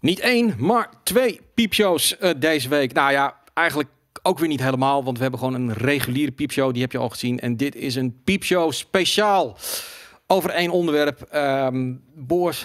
Niet één, maar twee piepshows eh, deze week. Nou ja, eigenlijk ook weer niet helemaal, want we hebben gewoon een reguliere piepshow. Die heb je al gezien. En dit is een piepshow speciaal over één onderwerp. Um,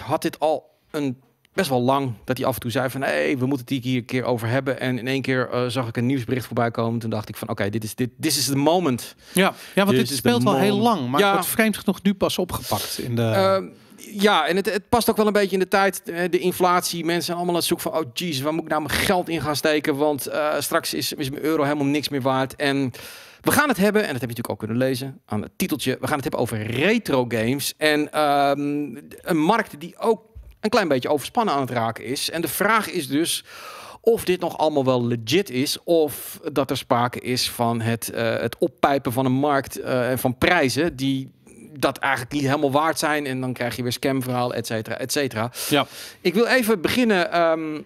had dit al een best wel lang dat hij af en toe zei van... hé, hey, we moeten het hier een keer over hebben. En in één keer eh, zag ik een nieuwsbericht voorbij komen. Toen dacht ik van, oké, dit is dit this is the moment. Ja, ja want dit speelt wel heel lang. Maar ja. wordt vreemd genoeg nu pas opgepakt in de... Ehm, ja, en het, het, past ook wel een beetje in de tijd. Eh, de inflatie, mensen zijn allemaal aan het zoeken van... oh jeez, waar moet ik nou mijn geld in gaan steken? Want eh, straks is, mijn euro helemaal niks meer waard. En we gaan het hebben, en dat heb je natuurlijk ook kunnen lezen aan het titeltje... we gaan het hebben over retro games. En ehm, een markt die ook een klein beetje overspannen aan het raken is. En de vraag is dus of dit nog allemaal wel legit is. Of dat er sprake is van het, eh, het oppijpen van een markt en van prijzen die dat eigenlijk niet helemaal waard zijn. En dan krijg je weer scamverhaal, et cetera, et cetera. Ja. Ik wil even beginnen ehm,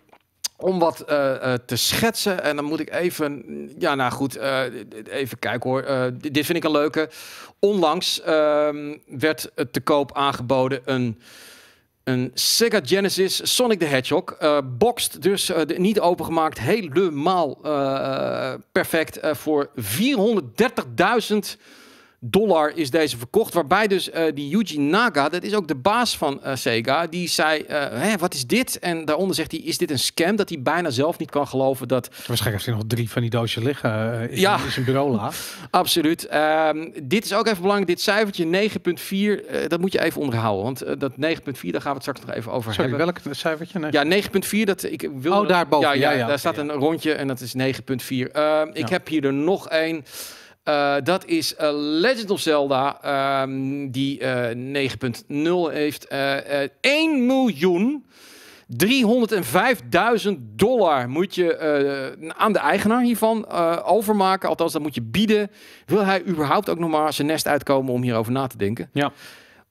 om wat eh, eh, te schetsen. En dan moet ik even, ja nou goed, eh, even kijken hoor. dit vind ik een leuke. Onlangs ehm, werd het te koop aangeboden een een Sega Genesis Sonic the Hedgehog. Uh, boxed, dus uh, niet opengemaakt. Helemaal perfect voor 430.000 dollar is deze verkocht. Waarbij dus eh, die Yuji Naga, dat is ook de baas van eh, Sega, die zei: eh, wat is dit? En daaronder zegt hij: Is dit een scam? Dat hij bijna zelf niet kan geloven dat. Waarschijnlijk heeft hij nog drie van die doosjes liggen in, zijn bureau laat. Absoluut. Ehm, dit is ook even belangrijk. Dit cijfertje 9,4, dat moet je even onderhouden. Want dat 9,4, daar gaan we het straks nog even over hebben. welk cijfertje? Ja, 9,4. Dat ik wil. Oh, daarboven. Ja, ja, daar staat een rondje en dat is 9,4. Ehm, ik heb hier er nog één. Eh, dat is eh, Legend of Zelda, ehm, die uh, eh, 9.0 heeft. 1 miljoen. 305.000 dollar moet je aan de eigenaar hiervan overmaken. Althans, dat moet je bieden. Wil hij überhaupt ook nog maar zijn nest uitkomen om hierover na te denken? Ja.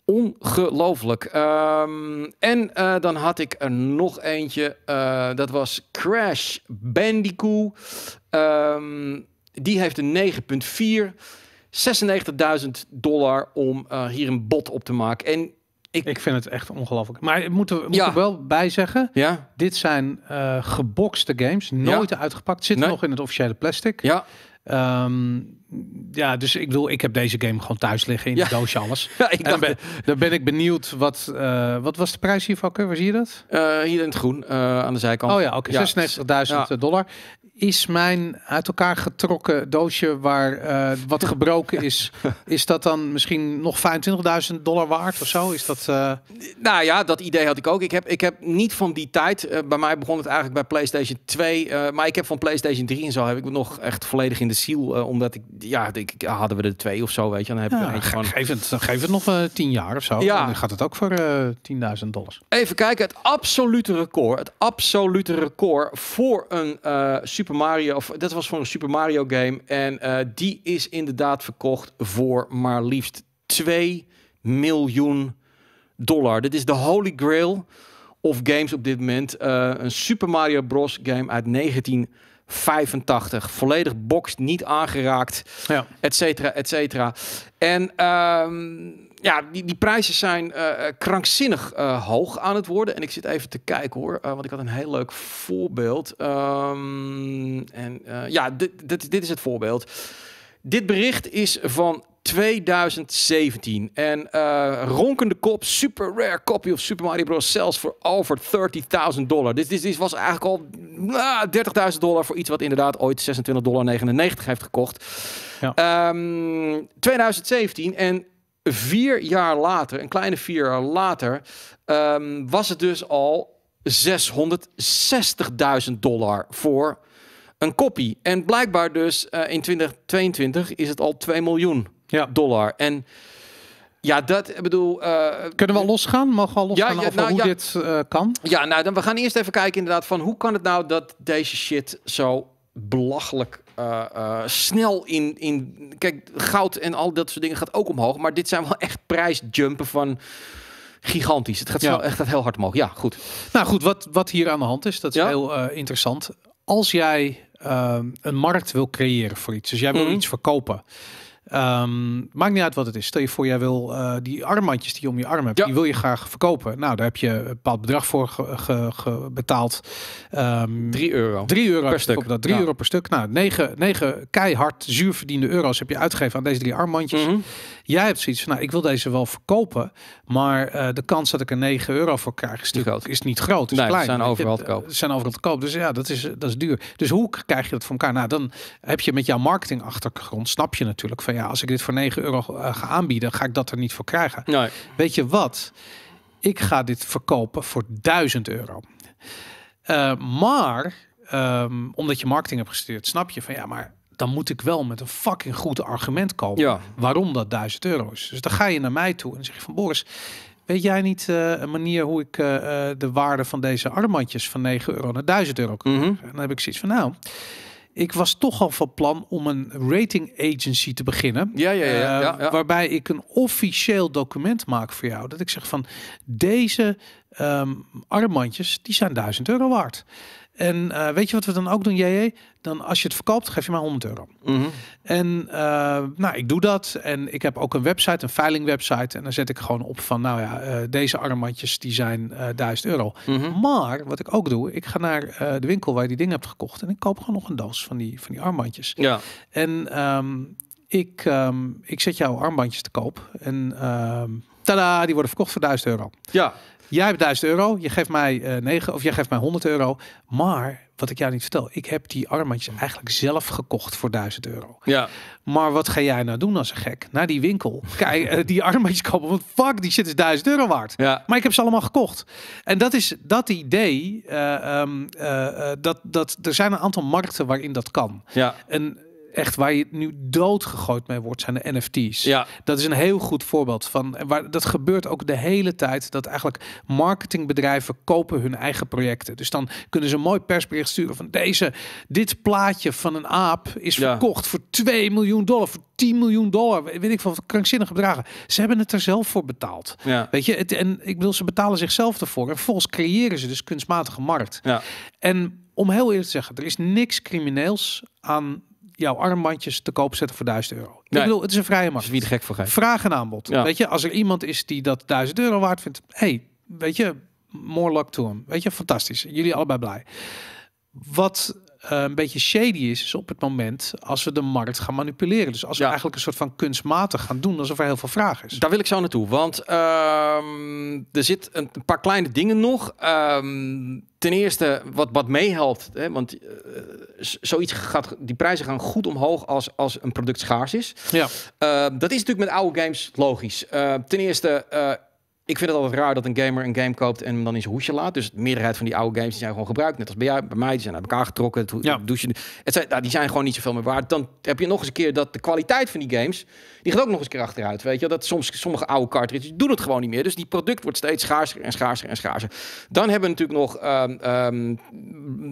Ongelooflijk. Ehm, en dan had ik er nog eentje. dat was Crash Bandicoot. Ehm, die heeft een 9,4, 96.000 dollar om eh, hier een bot op te maken. En ik, ik vind het echt ongelooflijk. Maar ik moet er, wel bij zeggen, ja. dit zijn uh, gebokste games, nooit uitgepakt. Zit nog in het officiële plastic. Ja. Ehm, ja, dus ik bedoel, ik heb deze game gewoon thuis liggen in de doosje alles. Ja, ik ben, dan ben ik benieuwd, wat, eh, wat was de prijs hiervan? Waar zie je dat? hier in het groen, aan de zijkant. Oh ja, oké, okay. dollar is mijn uit elkaar getrokken doosje waar eh, wat gebroken is, is dat dan misschien nog 25.000 dollar waard of zo? Is dat, uh... Nou ja, dat idee had ik ook. Ik heb, ik heb niet van die tijd, eh, bij mij begon het eigenlijk bij PlayStation 2, maar ik heb van PlayStation 3 en zo heb ik nog echt volledig in de ziel, omdat ik, ja, ik, hadden we er twee of zo, weet je. Dan heb ik gewoon... geef, het, dan geef het nog tien jaar of zo. Ja. Dan gaat het ook voor 10.000 dollars. Even kijken, het absolute record, het absolute record voor een Super Super Mario, of dat was voor een Super Mario game. En eh, die is inderdaad verkocht voor maar liefst 2 miljoen dollar. Dit is de holy grail of games op dit moment. Eh, een Super Mario Bros. game uit 19 85. Volledig boxed, niet aangeraakt, ja. et cetera, et cetera. En ehm, ja, die, die prijzen zijn eh, eh, krankzinnig eh, hoog aan het worden. En ik zit even te kijken hoor, want ik had een heel leuk voorbeeld. Ehm, en ja, dit, dit is het voorbeeld. Dit bericht is van 2017. En eh, ronkende kop, super rare copy of Super Mario Bros. Zelfs voor over 30.000 dollar. Dit, dit, dit was eigenlijk al 30.000 ah, dollar voor iets wat inderdaad ooit 26,99 heeft gekocht. Ja. 2017 ehm, en vier jaar later, een kleine vier jaar later, ehm, was het dus al 660.000 dollar voor een kopie. En blijkbaar dus uh, in 2022 is het al 2 miljoen ja. dollar. En ja, dat ik bedoel. Eh, Kunnen we al losgaan? Mag al losgaan ja, over nou, hoe dit eh, kan? Ja, nou dan we gaan eerst even kijken inderdaad van hoe kan het nou dat deze shit zo belachelijk eh, snel in, in. Kijk, goud en al dat soort dingen gaat ook omhoog. Maar dit zijn wel echt prijsjumpen van gigantisch. Het gaat, zo echt heel hard omhoog. Ja, goed. Nou goed, wat, wat hier aan de hand is, dat is heel interessant. Als jij ehm, een markt wil creëren voor iets, dus jij wil mhm. iets verkopen Um, maakt niet uit wat het is. Stel je voor, jij wil eh, die armbandjes die je om je arm hebt, die wil je graag verkopen. Nou, daar heb je een bepaald bedrag voor betaald. 3 ehm, euro. 3 euro per stuk. 3 euro per stuk. Nou, 9, 9 keihard verdiende euro's heb je uitgegeven aan deze drie armbandjes. Mhm. Jij hebt zoiets van, nou, ik wil deze wel verkopen, maar eh, de kans dat ik er 9 euro voor krijg is, niet groot. Is niet groot is nee, klein. zijn overal te eh, koop. Ze zijn overal te koop. Dus ja, dat is, dat is duur. Dus hoe krijg je dat voor elkaar? Nou, dan heb je met jouw marketingachtergrond, snap je natuurlijk van ja, als ik dit voor 9 euro eh, ga aanbieden, ga ik dat er niet voor krijgen. Nee. Weet je wat? Ik ga dit verkopen voor 1000 euro. Eh, maar ehm, omdat je marketing hebt gestudeerd, snap je van ja, maar dan moet ik wel met een fucking goed argument komen ja. waarom dat 1000 euro is. Dus dan ga je naar mij toe en zeg je van Boris, weet jij niet eh, een manier hoe ik de waarde van deze armbandjes van 9 euro naar 1000 euro kan mhm. En dan heb ik zoiets van nou ik was toch al van plan om een rating agency te beginnen. Ja, ja, ja, ja, eh, Waarbij ik een officieel document maak voor jou. Dat ik zeg van deze um, armbandjes, die zijn 1000 euro waard. En eh, weet je wat we dan ook doen, JJ? Dan als je het verkoopt, geef je maar 100 euro. Mhm. En eh, nou, ik doe dat. En ik heb ook een website, een veilingwebsite. En dan zet ik gewoon op van, nou ja, eh, deze armbandjes die zijn 1000 euro. Mhm. Maar wat ik ook doe, ik ga naar de winkel waar je die dingen hebt gekocht. En ik koop gewoon nog een doos van die, van die armbandjes. Ja. En ehm, ik, ehm, ik zet jouw armbandjes te koop. En ehm, Tada, die worden verkocht voor 1000 euro. Ja. Jij hebt 1000 euro, je geeft mij uh, eh, 9 of jij geeft mij 100 euro. Maar wat ik jou niet vertel, ik heb die armbandjes eigenlijk zelf gekocht voor 1000 euro. Ja. Maar wat ga jij nou doen als een gek? Naar die winkel. Kijk, eh, die armbandjes kopen. Want fuck, die shit is 1000 euro waard. Ja. Maar ik heb ze allemaal gekocht. En dat is dat idee. Eh, ehm, dat, dat, er zijn een aantal markten waarin dat kan. Ja. En echt waar je nu doodgegooid mee wordt, zijn de NFT's. Ja. Dat is een heel goed voorbeeld van waar dat gebeurt ook de hele tijd. Dat eigenlijk marketingbedrijven kopen hun eigen projecten. Dus dan kunnen ze een mooi persbericht sturen van deze, dit plaatje van een aap is verkocht voor 2 miljoen dollar, voor 10 miljoen dollar, weet ik van krankzinnige bedragen. Ze hebben het er zelf voor betaald. Ja. Weet je, het, en ik bedoel, ze betalen zichzelf ervoor. En volgens creëren ze dus kunstmatige markt. Ja. En om heel eerlijk te zeggen, er is niks crimineels aan jouw armbandjes te koop zetten voor 1000 euro. Ik bedoel, het is een vrije markt. wie de gek voor Vraag en aanbod. Weet je, als er iemand is die dat 1000 euro waard vindt, hey, weet je, more luck to him. Weet je, fantastisch. Jullie allebei blij. Wat eh, een beetje shady is, op het moment als we de markt gaan manipuleren. Dus als we eigenlijk een soort van kunstmatig gaan doen, alsof er heel veel vraag is. Daar wil ik zo naartoe, want ehm, er zit een, paar kleine dingen nog. Ehm, ten eerste, wat, wat meehelpt, hè, want eh, zoiets gaat, die prijzen gaan goed omhoog als, als een product schaars is. Ja. Ehm, dat is natuurlijk met oude games logisch. ten eerste eh, ik vind het altijd raar dat een gamer een game koopt en hem dan in zijn hoesje laat. Dus de meerderheid van die oude games die zijn gewoon gebruikt. Net als bij, bij mij, die zijn uit elkaar getrokken. Het, ja. het zijn, nou, die zijn gewoon niet zoveel meer waard. Dan heb je nog eens een keer dat de kwaliteit van die games... die gaat ook nog eens een keer achteruit, weet je. Dat soms sommige oude cartridges doen het gewoon niet meer. Dus die product wordt steeds schaarser en schaarser en schaarser. Dan hebben we natuurlijk nog... Ehm, ehm,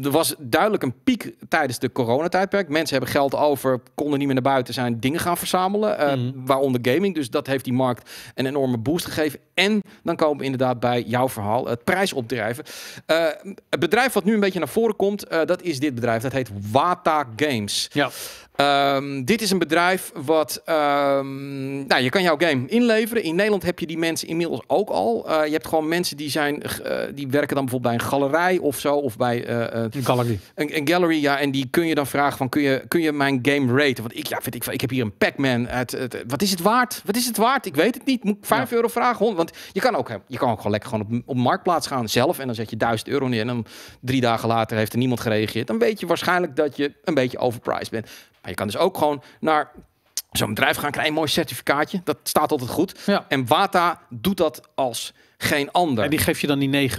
er was duidelijk een piek tijdens de coronatijdperk. Mensen hebben geld over, konden niet meer naar buiten zijn... dingen gaan verzamelen, eh, mhm. waaronder gaming. Dus dat heeft die markt een enorme boost gegeven en dan komen we inderdaad bij jouw verhaal, het prijsopdrijven. Uh, het bedrijf wat nu een beetje naar voren komt, eh, dat is dit bedrijf. Dat heet Wata Games. Ja. Ehm, dit is een bedrijf wat, ehm, nou, je kan jouw game inleveren. In Nederland heb je die mensen inmiddels ook al. Eh, je hebt gewoon mensen die zijn, eh, die werken dan bijvoorbeeld bij een galerij of zo, of bij eh, een gallery. Een, een, ja. En die kun je dan vragen van, kun je, kun je mijn game raten? Want ik, ja, vind ik, ik heb hier een Pac-Man. wat is het waard? Wat is het waard? Ik weet het niet. Moet ik 5 euro vragen? Want je kan ook, je kan ook gewoon lekker gewoon op, op marktplaats gaan zelf en dan zet je 1000 euro neer en dan drie dagen later heeft er niemand gereageerd. Dan weet je waarschijnlijk dat je een beetje overpriced bent je kan dus ook gewoon naar zo'n bedrijf gaan, krijg een mooi certificaatje. Dat staat altijd goed. Ja. En Wata doet dat als geen ander. En die geef je dan die 9.4.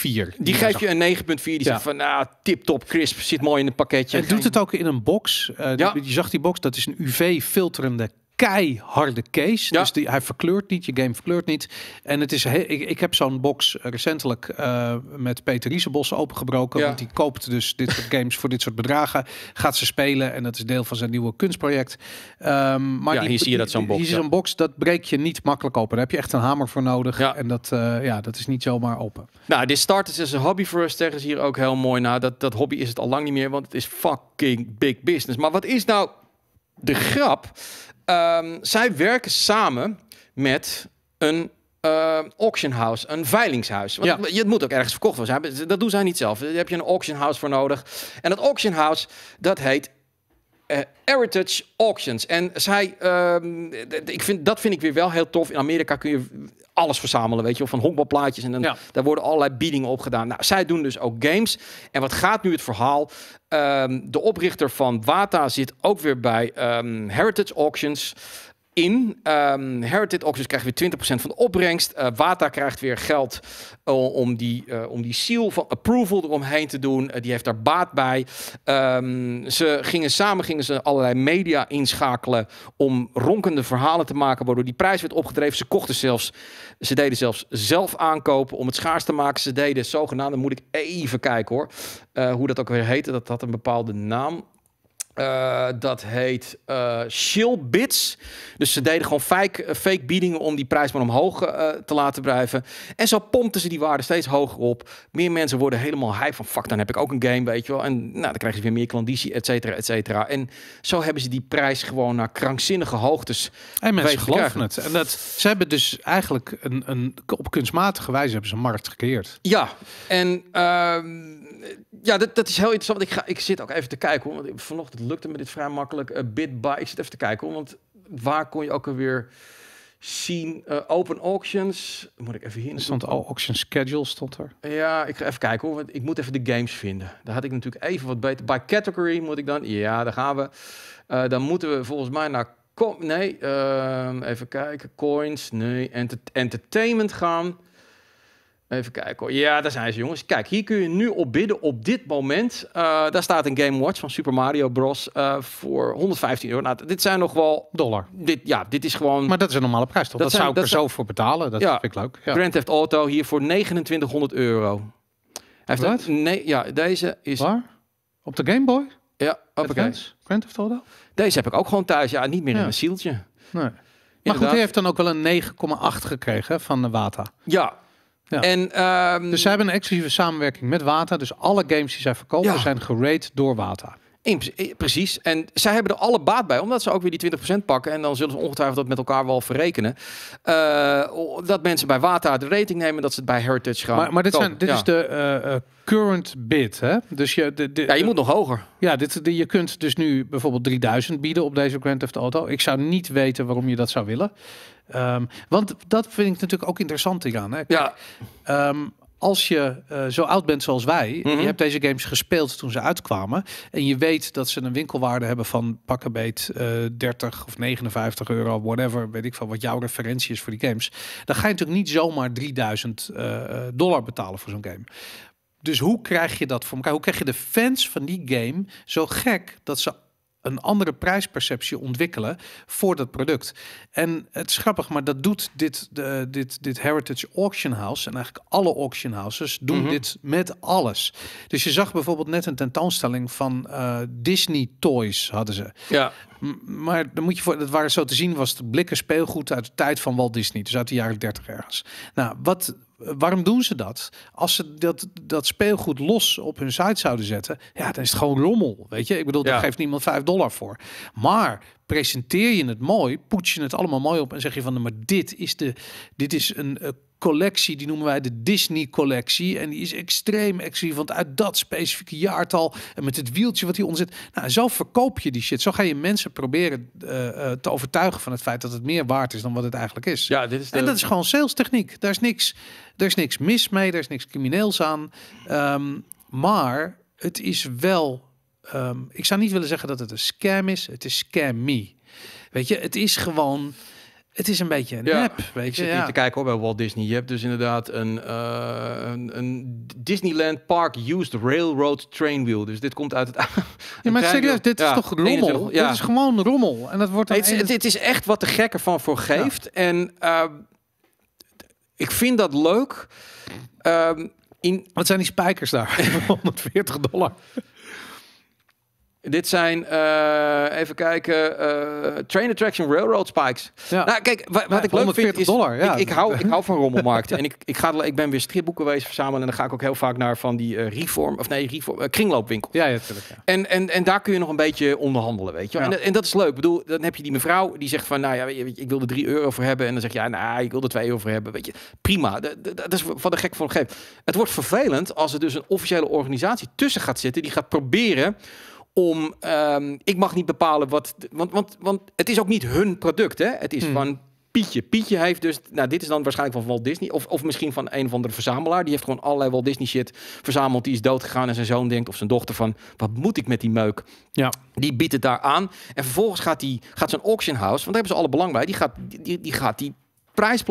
Die, die geef je een 9.4. Die zegt van, nou, tip top, crisp, zit mooi in een pakketje. En doet het ook in een box. Uh, ja. Je zag die box, dat is een UV-filterende keiharde case. Dus die, hij verkleurt niet, je game verkleurt niet. En het is ik, ik, heb zo'n box eh, recentelijk eh, met Peter Riesebos opengebroken. Want die koopt dus dit soort games voor dit soort bedragen. Gaat ze spelen en dat is deel van zijn nieuwe kunstproject. Ehm, maar ja, hier zie je dat zo'n box. Hier zie zo'n box, dat breek je niet makkelijk open. Daar heb je echt een hamer voor nodig. En dat, eh, ja, dat is niet zomaar open. Nou, dit starters is dus een hobby voor us. Zeggen ze hier ook heel mooi Nou, Dat, dat hobby is het al lang niet meer, want het is fucking big business. Maar wat is nou de grap? Ehm, zij werken samen met een eh, auction house, een veilingshuis. Want het, moet ook ergens verkocht worden. Dat doen zij niet zelf. Daar heb je een auction house voor nodig. En dat auction house, dat heet eh, Heritage Auctions. En zij, ehm, ik vind, dat vind ik weer wel heel tof. In Amerika kun je alles verzamelen, weet je, of van honkbalplaatjes. En dan, ja. daar worden allerlei biedingen op gedaan. Nou, zij doen dus ook games. En wat gaat nu het verhaal? Ehm, de oprichter van Wata zit ook weer bij ehm, Heritage Auctions in. Um, Heritage Oxus krijgt weer 20% van de opbrengst. Uh, Wata krijgt weer geld eh, om, die, eh, om die seal van approval eromheen te doen. die heeft daar baat bij. Ehm, ze gingen samen gingen ze allerlei media inschakelen om ronkende verhalen te maken, waardoor die prijs werd opgedreven. Ze kochten zelfs, ze deden zelfs zelf aankopen om het schaars te maken. Ze deden zogenaamde, moet ik even kijken hoor, hoe dat ook weer heette. Dat had een bepaalde naam. Eh, dat heet uh, eh, Shill Bits. Dus ze deden gewoon fake, eh, fake biedingen om die prijs maar omhoog te laten blijven. En zo pompten ze die waarde steeds hoger op. Meer mensen worden helemaal high van fuck, dan heb ik ook een game, weet je wel. En nou, dan krijgen ze weer meer klanditie, et cetera, et cetera. En zo hebben ze die prijs gewoon naar krankzinnige hoogtes En mensen geloven het. En dat, ze hebben dus eigenlijk een, een, op kunstmatige wijze hebben ze een markt gecreëerd. Ja, en ehm, ja, dat, dat is heel interessant. Ik, ga, ik zit ook even te kijken, hoor, want vanochtend lukte me dit vrij makkelijk. Uh, eh, bid by, ik zit even te kijken, want waar kon je ook alweer zien? Eh, open auctions, moet ik even hier. Er stond al auction schedule, stond er. Ja, ik ga even kijken hoor, want ik moet even de games vinden. Daar had ik natuurlijk even wat beter. By category moet ik dan, ja, daar gaan we. Eh, dan moeten we volgens mij naar nee, ehm, even kijken. Coins, nee. Enter entertainment gaan. Even kijken hoor. Ja, daar zijn ze jongens. Kijk, hier kun je nu op bidden op dit moment. Eh, daar staat een Game Watch van Super Mario Bros. Eh, voor 115 euro. Nou, dit zijn nog wel... Dollar. Dit, ja, dit is gewoon... Maar dat is een normale prijs toch? Dat, zou ik er zo voor betalen. Dat ja, vind ik leuk. Ja. Grand Auto hier voor 2900 euro. heeft Wat? nee, ja, deze is... Waar? Op de Game Boy? Ja, oké. Grand Theft Auto? Deze heb ik ook gewoon thuis. Ja, niet meer in een zieltje. Nee. Maar goed, hij heeft dan ook wel een 9,8 gekregen van de WATA. Ja, en, ehm, dus zij hebben een exclusieve samenwerking met Wata. Dus alle games die zij verkopen zijn gerate door Wata. In, eh, precies. En zij hebben er alle baat bij, omdat ze ook weer die 20% pakken. En dan zullen ze ongetwijfeld dat met elkaar wel verrekenen. Uh, dat mensen bij Wata de rating nemen, dat ze het bij Heritage gaan. Maar, maar dit, zijn, dit is de eh, current bid. Hè? Dus je, de, ja, je moet nog hoger. Ja, dit, de, je kunt dus nu bijvoorbeeld 3000 bieden op deze Grand Theft Auto. Ik zou niet weten waarom je dat zou willen. Ehm, want dat vind ik natuurlijk ook interessant hieraan. Hè? ja. Ehm, als je eh, zo oud bent zoals wij, je mhm. hebt deze games gespeeld toen ze uitkwamen. En je weet dat ze een winkelwaarde hebben van pakkenbeet uh, eh, 30 of 59 euro, whatever, weet ik van wat jouw referentie is voor die games. Dan ga je natuurlijk niet zomaar 3000 eh, dollar betalen voor zo'n game. Dus hoe krijg je dat voor elkaar? Hoe krijg je de fans van die game zo gek dat ze een andere prijsperceptie ontwikkelen voor dat product. En het is grappig, maar dat doet dit, de, dit, dit Heritage Auction House en eigenlijk alle auction houses doen mhm. dit met alles. Dus je zag bijvoorbeeld net een tentoonstelling van eh, Disney toys hadden ze. Ja. maar dan moet je voor, dat waren zo te zien was de blikken speelgoed uit de tijd van Walt Disney, dus uit de jaren 30 ergens. Nou, wat, waarom doen ze dat? Als ze dat, dat speelgoed los op hun site zouden zetten, ja, dan is het gewoon rommel. Weet je, ik bedoel, daar geeft niemand 5 dollar voor. Maar presenteer je het mooi, poets je het allemaal mooi op en zeg je van, nou, maar dit is, de, dit is een eh, collectie, die noemen wij de Disney-collectie. En die is extreem Want uit dat specifieke jaartal. En met het wieltje wat onder zit. Nou, zo verkoop je die shit. Zo ga je mensen proberen eh, eh, te overtuigen van het feit dat het meer waard is dan wat het eigenlijk is. Ja, dit is En dat is gewoon sales techniek. Daar is niks, daar is niks mis mee, daar is niks crimineels aan. Ehm, maar het is wel Ehm, ik zou niet willen zeggen dat het een scam is. Het is scammy, Weet je, het is gewoon. Het is een beetje een nep, weet je. Ik te kijken hoor, bij Walt Disney. Je hebt dus inderdaad een, eh, een, een, Disneyland Park Used Railroad Trainwheel. Dus dit komt uit het... ja, maar serieus, dit is toch rommel? Dit is gewoon rommel. En dat wordt... Het, het, is echt wat de gekker van voor geeft. En ehm, ik vind dat leuk. Ehm, in... Wat zijn die spijkers daar? 140 dollar. Dit zijn, eh, even kijken, uh, Train Attraction Railroad Spikes. Ja. Nou, kijk, wat, ik leuk vind is, ik, ik, hou, ik hou van rommelmarkten. en ik, ik, ga, ik ben weer stripboeken geweest verzamelen. En dan ga ik ook heel vaak naar van die uh, reform, of nee, reform, kringloopwinkels. Ja, natuurlijk. En, en, en daar kun je nog een beetje onderhandelen, weet je en, en, dat is leuk. Ik bedoel, dan heb je die mevrouw die zegt van, nou ja, ik wil er 3 euro voor hebben. En dan zeg je, ja, nou, ik wil er twee euro voor hebben. Weet je, prima. Dat, is van de gek voor de gek. Het wordt vervelend als er dus een officiële organisatie tussen gaat zitten. Die gaat proberen Ehm, ik mag niet bepalen wat. Want, want, want het is ook niet hun product, hè? Het is hmm. van Pietje. Pietje heeft dus, nou dit is dan waarschijnlijk van Walt Disney, of, of misschien van een of andere verzamelaar. Die heeft gewoon allerlei Walt Disney shit verzameld. Die is doodgegaan en zijn zoon denkt, of zijn dochter van, wat moet ik met die meuk? Ja. Die biedt het daar aan. En vervolgens gaat, die, gaat zijn auction house, want daar hebben ze alle belang bij, die gaat die, die, gaat die prijs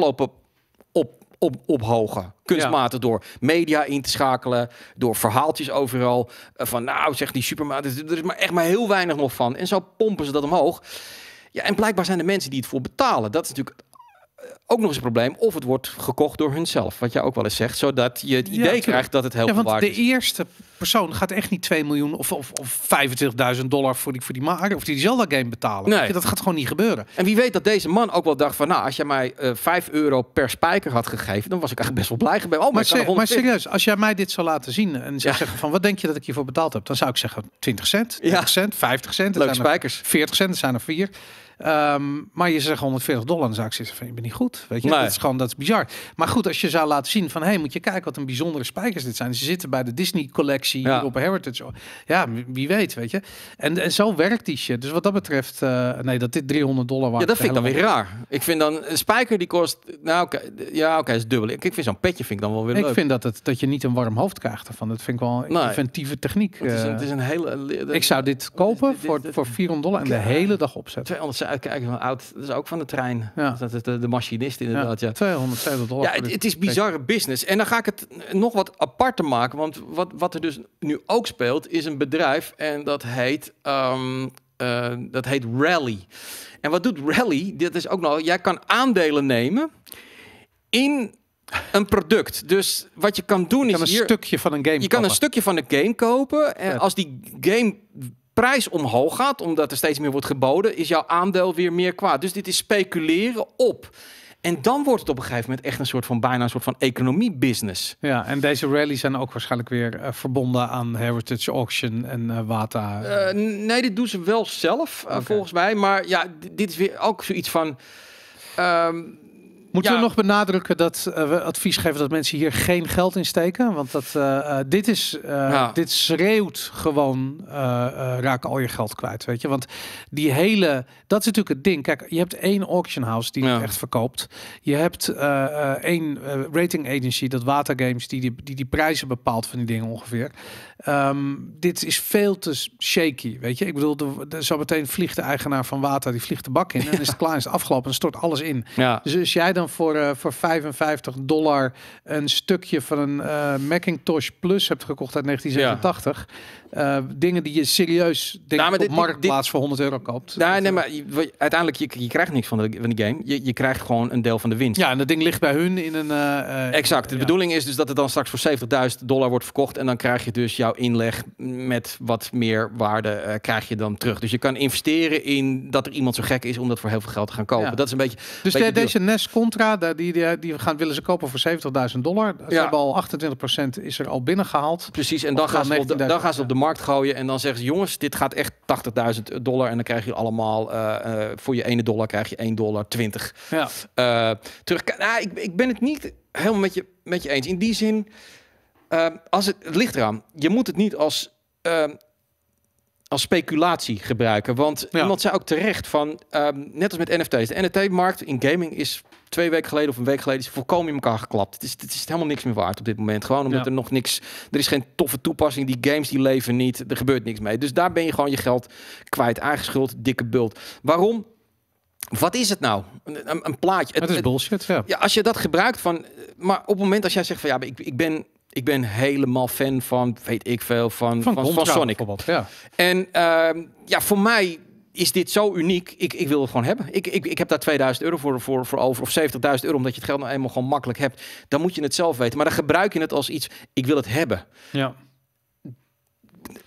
op, ophogen. Kunstmatig door media in te schakelen. Door verhaaltjes overal. Eh, van nou, zeg die supermarkt. Er is maar echt maar heel weinig nog van. En zo pompen ze dat omhoog. Ja, en blijkbaar zijn er mensen die het voor betalen. Dat is natuurlijk eh, ook nog eens een probleem. Of het wordt gekocht door hunzelf. Wat jij ook wel eens zegt. Zodat je het idee krijgt dat het heel ja, veel waard is. De eerste persoon gaat echt niet 2 miljoen of, of, of 25.000 dollar voor die, voor die Of die Zelda game betalen. Nee. Dat gaat gewoon niet gebeuren. En wie weet dat deze man ook wel dacht van. Nou, als jij mij uh, eh, 5 euro per spijker had gegeven. Dan was ik eigenlijk best wel blij oh, maar, maar, maar serieus, als jij mij dit zou laten zien. En zou zeggen van wat denk je dat ik hiervoor betaald heb. Dan zou ik zeggen 20 cent, 30 cent, 50 cent. leuke spijkers. 40 cent, dat zijn er vier. Ehm, maar je zegt 140 dollar en zaak zit van, je bent niet goed. Weet je, dat is gewoon, dat is bizar. Maar goed, als je zou laten zien van, hé, hey, moet je kijken wat een bijzondere spijkers dit zijn. Ze zitten bij de Disney collectie, op Heritage. Ja, wie weet, weet je. En, zo werkt die shit. Dus wat dat betreft, eh, nee, dat dit 300 dollar waard. Ja, dat vind ik dan weer raar. Ik vind dan, een spijker die kost, nou oké, ja oké, is dubbel. Ik, vind zo'n petje vind ik dan wel weer leuk. Ik vind dat, het, dat je niet een warm hoofd krijgt ervan. Dat vind ik wel een inventieve techniek. Het is een, eh. het is een hele... Ik zou dit kopen voor, voor 400 dollar en de hele dag opzetten. 200 uitkijken van oud. Dat is ook van de trein. Ja. Dus dat is de, machinist inderdaad. Ja. ja. 270 Ja, het, is bizarre business. En dan ga ik het nog wat aparter maken. Want wat, wat er dus nu ook speelt, is een bedrijf. En dat heet, ehm, eh, dat heet Rally. En wat doet Rally? Dit is ook nog. Jij kan aandelen nemen in een product. Dus wat je kan doen kan is. een hier, stukje van een game. Je kan een stukje van een game kopen. En als die game prijs omhoog gaat, omdat er steeds meer wordt geboden, is jouw aandeel weer meer kwaad. Dus dit is speculeren op. En dan wordt het op een gegeven moment echt een soort van bijna een soort van economie-business. Ja, en deze rallies zijn ook waarschijnlijk weer eh, verbonden aan Heritage Auction en uh, Wata. Eh, nee, dit doen ze wel zelf, volgens mij. Maar ja, dit is weer ook zoiets van. Um, Moeten we nog benadrukken dat eh, we advies geven dat mensen hier geen geld in steken? Want dat, eh, eh, dit, is, dit schreeuwt gewoon raak al je geld kwijt, weet je? Want die hele, dat is natuurlijk het ding. Kijk, je hebt één auction house die het echt verkoopt. Je hebt één rating agency, dat Watergames, die die, die prijzen bepaalt van die dingen ongeveer. Ehm, dit is veel te shaky, weet je? Ik bedoel, de, de, zo meteen vliegt de eigenaar van water, die vliegt de bak in en is het klaar, is afgelopen en stort alles in. Dus als jij dan voor, eh, voor 55 dollar een stukje van een eh, Macintosh Plus hebt gekocht uit 1987. Eh, dingen die je serieus denk nou, op marktplaats voor 100 euro koopt. Nee, nee, maar uiteindelijk, je, je krijgt niks van de, van de game. Je, je krijgt gewoon een deel van de winst. Ja, en dat ding ligt bij hun in een... exact. De bedoeling is dus dat het dan straks voor 70.000 dollar wordt verkocht. En dan krijg je dus jouw inleg met wat meer waarde krijg je dan terug. Dus je kan investeren in dat er iemand zo gek is om dat voor heel veel geld te gaan kopen. Dat is een beetje... Dus deze NES die, die, gaan, willen ze kopen voor 70.000 dollar. Ze ja. hebben al 28% is er al binnengehaald. Precies, en dan gaan, ze op de, dan gaan ze op de markt gooien en dan zeggen ze... jongens, dit gaat echt 80.000 dollar en dan krijg je allemaal... Eh, eh, voor je ene dollar krijg je 1 dollar 20. Ja. Eh, terug, nou, ik, ik ben het niet helemaal met je, met je eens. In die zin, als het, ligt eraan. Je moet het niet als als speculatie gebruiken. Want ja. iemand zei ook terecht van, ehm, net als met NFT's, de NFT-markt in gaming is twee weken geleden of een week geleden is volkomen in elkaar geklapt. Het is, het is helemaal niks meer waard op dit moment. Gewoon omdat er nog niks, er is geen toffe toepassing. Die games die leven niet, er gebeurt niks mee. Dus daar ben je gewoon je geld kwijt. aangeschuld, dikke bult. Waarom? Wat is het nou? Een, een plaatje. Het, het is bullshit, ja. ja. Als je dat gebruikt van... Maar op het moment als jij zegt van... ja, ik, ik ben ik ben helemaal fan van, weet ik veel, van, van, van, Sonic. Ja. En ehm, ja, voor mij is dit zo uniek. Ik, ik wil het gewoon hebben. Ik, ik, ik heb daar 2000 euro voor, voor, voor over. Of 70.000 euro, omdat je het geld nou eenmaal gewoon makkelijk hebt. Dan moet je het zelf weten. Maar dan gebruik je het als iets, ik wil het hebben. Ja.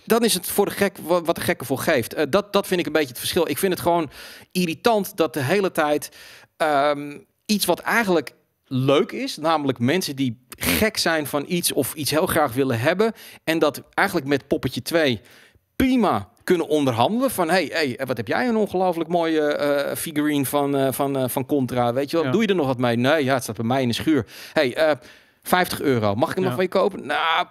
Dan is het voor de gek wat de gekke voor geeft. Eh, dat, dat vind ik een beetje het verschil. Ik vind het gewoon irritant dat de hele tijd ehm, iets wat eigenlijk leuk is, namelijk mensen die gek zijn van iets of iets heel graag willen hebben. En dat eigenlijk met poppetje 2 prima kunnen onderhandelen. Van hey, hey, eh, wat heb jij een ongelooflijk mooie eh, eh, figurine van, van, van Contra? Weet je wel, doe je er nog wat mee? Nee, ja, het staat bij mij in de schuur. hey, 50 euro, mag ik hem nog van je kopen? Nou.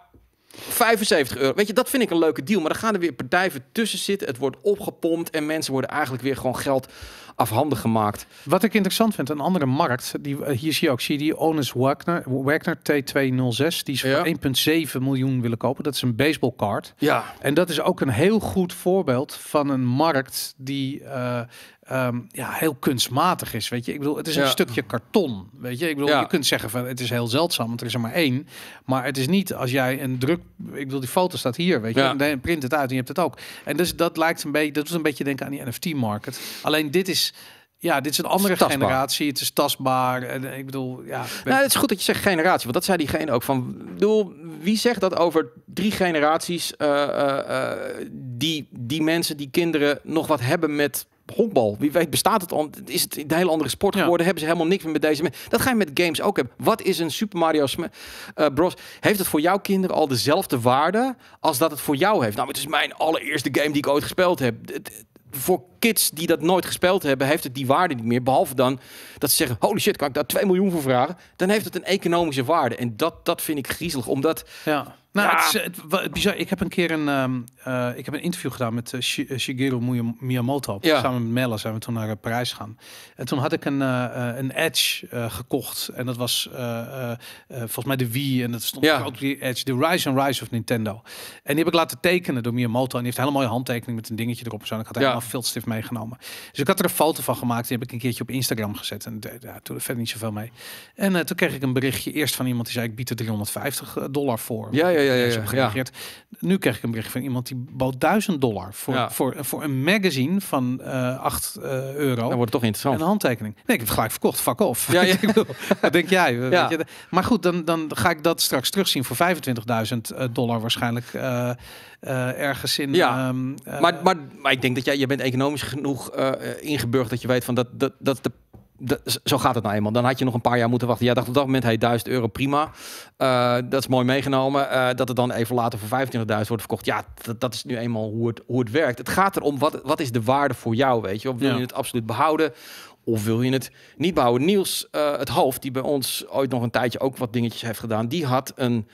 75 euro. Weet je, dat vind ik een leuke deal. Maar dan gaan er weer partijen tussen zitten. Het wordt opgepompt. En mensen worden eigenlijk weer gewoon geld afhandig gemaakt. Wat ik interessant vind, een andere markt, die, eh, hier zie je ook, zie je die Onus Wagner, Wagner T206, die is voor 1,7 miljoen willen kopen. Dat is een baseballcard. Ja. En dat is ook een heel goed voorbeeld van een markt die... Eh, ehm, ja, heel kunstmatig is. Weet je, ik bedoel, het is een stukje karton. Weet je, ik bedoel, je kunt zeggen van het is heel zeldzaam, want er is er maar één. Maar het is niet als jij een druk, ik bedoel, die foto staat hier, weet je, en dan print het uit en je hebt het ook. En dus dat lijkt een beetje, dat doet een beetje denken aan die NFT-market. Alleen dit is ja, dit is een andere generatie. Het is tastbaar. En eh, ik bedoel, ja. Ben... Nou, het is goed dat je zegt generatie, want dat zei diegene ook van. Bedoel, wie zegt dat over drie generaties eh, eh, die, die mensen, die kinderen nog wat hebben met honkbal? Wie weet bestaat het al? Is het een hele andere sport geworden? Hebben ze helemaal niks meer met deze Dat ga je met games ook hebben. Wat is een Super Mario Bros? Heeft het voor jouw kinderen al dezelfde waarde als dat het voor jou heeft? Nou, het is mijn allereerste game die ik ooit gespeeld heb. voor kids die dat nooit gespeeld hebben, heeft het die waarde niet meer. Behalve dan dat ze zeggen, holy shit, kan ik daar 2 miljoen voor vragen? Dan heeft het een economische waarde. En dat, dat vind ik griezelig, omdat... Ja. Nou, het, het, bizar. Ik heb een keer een, ehm, eh, ik heb een interview gedaan met eh, eh, Shigeru Miyamoto. Ja. Samen met Mella zijn we toen naar Parijs gegaan. En toen had ik een, een Edge gekocht. En dat was volgens mij de Wii. En dat stond ja. ook die Edge. De Rise and Rise of Nintendo. En die heb ik laten tekenen door Miyamoto. En die heeft een hele mooie handtekening met een dingetje erop. En ik had helemaal veel stift genomen. Dus ik had er een foto van gemaakt. Die heb ik een keertje op Instagram gezet. En ja, eh, toen verder niet zoveel mee. En eh, toen kreeg ik een berichtje eerst van iemand die zei: Ik bied er 350 eh, dollar voor. Ja, ja, ja. ja, ja, ja. Nu kreeg ik een bericht van iemand die bood 1000 dollar voor, voor, voor een magazine van uh, 8 euro. Dat wordt toch interessant. En een handtekening. Nee, ik heb het gelijk verkocht. Fuck off. Ja, ja. denk jij? Ja. je? Maar goed, dan, dan ga ik dat straks terugzien voor 25.000 dollar waarschijnlijk ergens in. Ja. Ehm, maar, maar, maar ik denk dat jij, je bent economisch genoeg uh, ingeburgd dat je weet van dat, dat, dat de zo gaat het nou eenmaal. Dan had je nog een paar jaar moeten wachten. Ja, dacht op dat moment, hey, 1000 euro, prima. Eh, dat is mooi meegenomen. dat het dan even later voor 25.000 wordt verkocht. Ja, dat, dat, is nu eenmaal hoe het, hoe het werkt. Het gaat erom, wat, wat is de waarde voor jou, weet je? Of wil je het absoluut behouden? Of wil je het niet bouwen? Niels, het hoofd, die bij ons ooit nog een tijdje ook wat dingetjes heeft gedaan... die had een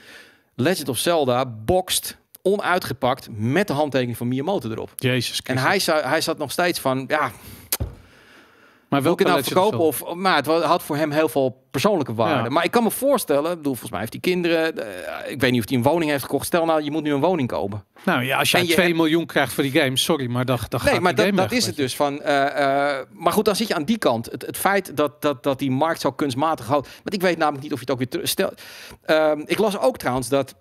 Legend of Zelda boxed onuitgepakt met de handtekening van Miyamoto erop. Jezus En hij, zou, hij zat nog steeds van, ja, maar welke nou verkopen? Of, maar het had voor hem heel veel persoonlijke waarde. Maar ik kan me voorstellen, bedoel, volgens mij heeft die kinderen. Eh, ik weet niet of hij een woning heeft gekocht. Stel nou, je moet nu een woning kopen. Nou ja, als je 2 miljoen krijgt voor die game, sorry, maar dat, dat nee, gaat maar dat, dat is het dus. Van, eh, eh, maar goed, dan zit je aan die kant. Het, feit dat, dat, dat die markt zo kunstmatig houdt. Want ik weet namelijk niet of je het ook weer. Stel, ehm, ik las ook trouwens dat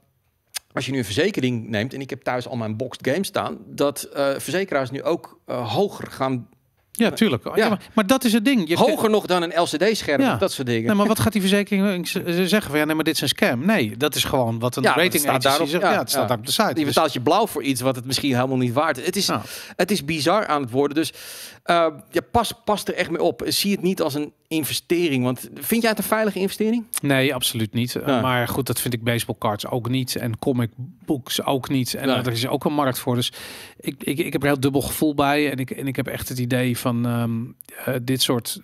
als je nu een verzekering neemt, en ik heb thuis al mijn boxed games staan, dat eh, verzekeraars nu ook eh, hoger gaan. Ja, tuurlijk. Ja. maar, dat is het ding. Je hoger nog dan een LCD-scherm, ja. dat soort dingen. Nee, maar wat gaat die verzekering zeggen? Van, ja, nee, maar dit is een scam. Nee, dat is gewoon wat een ja, rating staat daarop, zegt. Ja, het staat op de site. Die dus- betaalt je blauw voor iets wat het misschien helemaal niet waard is. Het is, het is bizar aan het worden. Dus uh, ja, pas, pas er echt mee op. Zie het niet als een investering. Want vind jij het een veilige investering? Nee, absoluut niet. Eh, maar goed, dat vind ik cards ook niet. En comic books ook niet. En ja. er eh, is ook een markt voor. Dus ik, ik, ik heb er heel dubbel gevoel bij. En ik, en ik heb echt het idee van ehm, eh, dit soort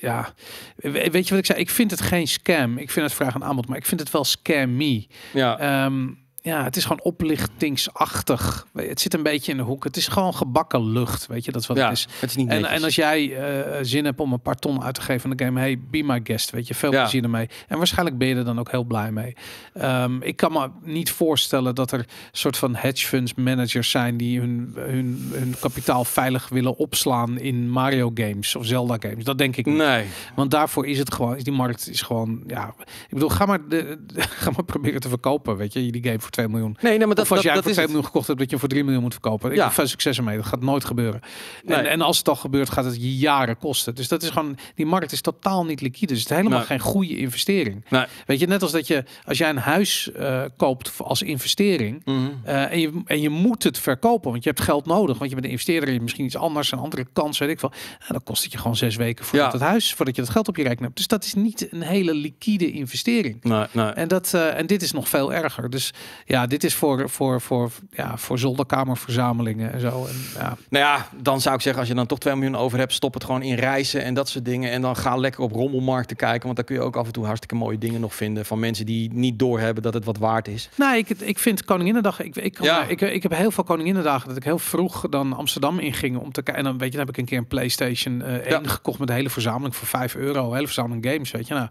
ja, weet je wat ik zei? Ik vind het geen scam. Ik vind het vraag aan aanbod, maar ik vind het wel scammy. Ja. Ehm, ja, het is gewoon oplichtingsachtig. Het zit een beetje in de hoek. Het is gewoon gebakken lucht, weet je, dat wat het is. en, en, als jij eh, zin hebt om een paar ton uit te geven aan de game, hey, be my guest, weet je, veel ja. plezier ermee. En waarschijnlijk ben je er dan ook heel blij mee. Ehm, ik kan me niet voorstellen dat er soort van hedge funds managers zijn die hun, hun, hun kapitaal veilig willen opslaan in Mario games of Zelda games. Dat denk ik niet. Nee. Want daarvoor is het gewoon, is die markt is gewoon, ja, ik bedoel, ga maar, de, ga maar proberen te verkopen, weet je, die game voor 2 miljoen. Nee, nee maar dat, of als dat, jij dat voor 2 miljoen gekocht hebt, dat je voor 3 miljoen moet verkopen. Ik ja. veel succes ermee. Dat gaat nooit gebeuren. En, en, als het al gebeurt, gaat het jaren kosten. Dus dat is gewoon, die markt is totaal niet liquide. Dus het is helemaal geen goede investering. Nee. Weet je, net als dat je, als jij een huis uh, koopt als investering mhm. eh, en, je, en je moet het verkopen, want je hebt geld nodig, want je bent een investeerder, je misschien iets anders, een andere kans, weet ik veel. dan kost het je gewoon zes weken voordat ja. het huis, voordat je dat geld op je rekening hebt. Dus dat is niet een hele liquide investering. Nee, nee. En, dat, eh, en dit is nog veel erger. Dus ja, dit is voor, voor, voor, ja, voor zolderkamerverzamelingen en zo. En, ja. Nou ja, dan zou ik zeggen, als je dan toch 2 miljoen over hebt, stop het gewoon in reizen en dat soort dingen. En dan ga lekker op rommelmarkten kijken, want daar kun je ook af en toe hartstikke mooie dingen nog vinden van mensen die niet doorhebben dat het wat waard is. Nee, ik, ik vind Koninginnedag, ik, ik, ja. ik, heb heel veel Koninginnedagen dat ik heel vroeg dan Amsterdam inging om te kijken. En dan, weet je, dan heb ik een keer een PlayStation uh, gekocht met de hele verzameling voor 5 euro, hele verzameling games, weet je. Nou,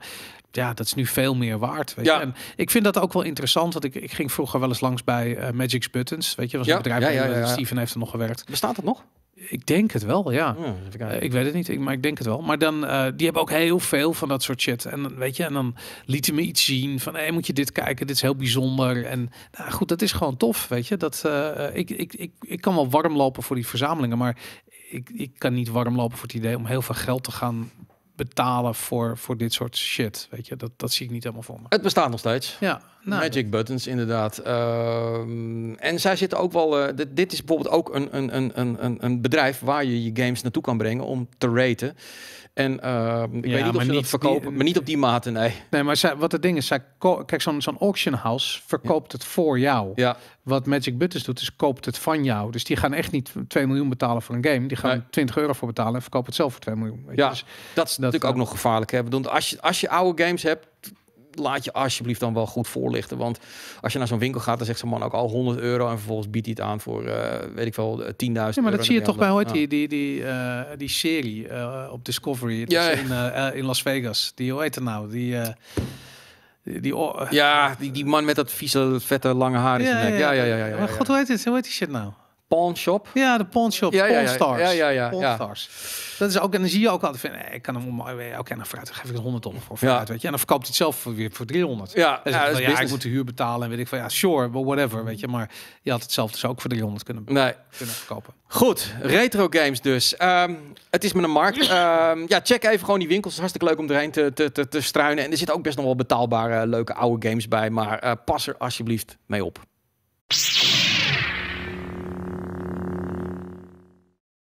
ja, dat is nu veel meer waard. Weet ja. Je? En ik vind dat ook wel interessant. Want ik, ik ging vroeger wel eens langs bij uh, Magic's Buttons. Weet je, was ja. een bedrijf. Ja, ja, ja Steven heeft er nog gewerkt. Bestaat dat nog? Ik denk het wel, ja. Oh, eh, ik weet het niet, maar ik denk het wel. Maar dan, uh, die hebben ook heel veel van dat soort shit. En weet je, en dan liet me iets zien van, hé, hey, moet je dit kijken? Dit is heel bijzonder. En nou, goed, dat is gewoon tof, weet je. Dat, ik, ik, ik, ik kan wel warm lopen voor die verzamelingen, maar ik, ik kan niet warm lopen voor het idee om heel veel geld te gaan betalen voor, voor dit soort shit. Weet je, dat, dat zie ik niet helemaal voor me. Het bestaat nog steeds. Ja. Nou, Magic buttons, inderdaad. Ehm, en zij zitten ook wel... Eh, dit, dit, is bijvoorbeeld ook een, een, een, een, een bedrijf waar je je games naartoe kan brengen om te raten. En ehm, ik ja, weet niet of ze dat verkopen, maar niet op die mate, nee. Nee, maar zij, wat het ding is, zij kijk, zo'n zo'n auction house verkoopt het voor jou. Ja. Wat Magic Butters doet, is koopt het van jou. Dus die gaan echt niet 2 miljoen betalen voor een game. Die gaan nee. 20 euro voor betalen en verkoopt het zelf voor 2 miljoen. Weet ja, dus, dat is natuurlijk ook eh, nog gevaarlijk. Hè? Want als je, als je oude games hebt, laat je alsjeblieft dan wel goed voorlichten. Want als je naar zo'n winkel gaat, dan zegt zo'n man ook al 100 euro. En vervolgens biedt hij het aan voor, eh, weet ik wel, 10.000 eh, Ja, maar dat zie je toch bij, hoort die, die, die, eh, die serie op Discovery. In, Las Vegas. Die, hoe heet het nou? Die... Die, die oh, ja, die, die man met dat vieze, vette, lange haar. Ja, ja, ja, ja, ja, Maar god, hoe heet, het? hoe heet die shit nou? shop. Ja, de pawnshop. Ja, Pawnstars. Ja, ja, ja. Pawnstars. Dat is ook, en dan zie je ook altijd van, ik kan hem, oh, oké, okay, dan vooruit, dan geef ik er 100 dollar voor vooruit, weet je. En dan verkoopt hij het zelf weer voor 300. Ja, en ja, ja ik moet de huur betalen en weet ik van, ja, sure, but whatever, weet je. Maar je had het zelf dus ook voor 300 kunnen, nee. kunnen verkopen. Goed, retro games dus. Ehm, het is met een markt. Ehm, ja, check even gewoon die winkels. Het is hartstikke leuk om erheen te, te, te, te struinen. En er zitten ook best nog wel betaalbare, leuke oude games bij. Maar eh, pas er alsjeblieft mee op.